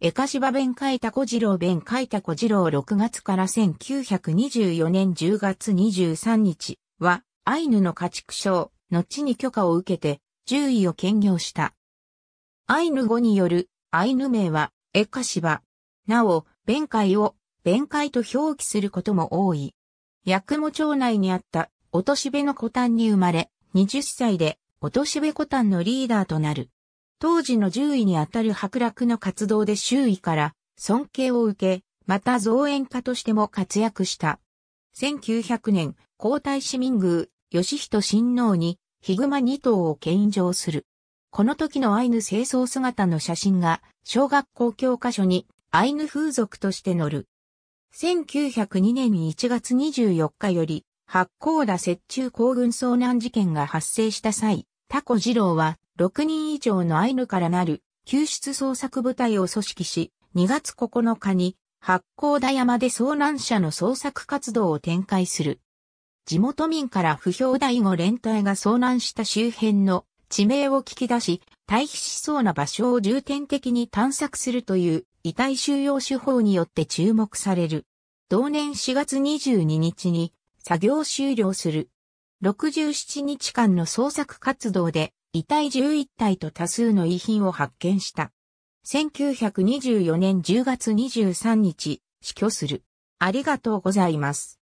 江歌芝弁海田小次郎弁海田小次郎6月から1924年10月23日は、アイヌの家畜賞、後に許可を受けて、獣医を兼業した。アイヌ語による、アイヌ名は、江シバ。なお、弁海を、弁海と表記することも多い。八雲町内にあった、おとしべの古丹に生まれ、20歳で、おとしべ古丹のリーダーとなる。当時の獣医にあたる白楽の活動で周囲から尊敬を受け、また造園家としても活躍した。1900年、皇太子民宮、義人親王に、ヒグマ2頭を献上する。この時のアイヌ清掃姿の写真が、小学校教科書に、アイヌ風俗として載る。1902年1月24日より、八甲田雪中行軍遭難事件が発生した際、タコ二郎は6人以上のアイヌからなる救出捜索部隊を組織し、2月9日に八甲田山で遭難者の捜索活動を展開する。地元民から不評第5連隊が遭難した周辺の地名を聞き出し、退避しそうな場所を重点的に探索するという遺体収容手法によって注目される。同年4月22日に作業終了する。67日間の捜索活動で遺体11体と多数の遺品を発見した。1924年10月23日、死去する。ありがとうございます。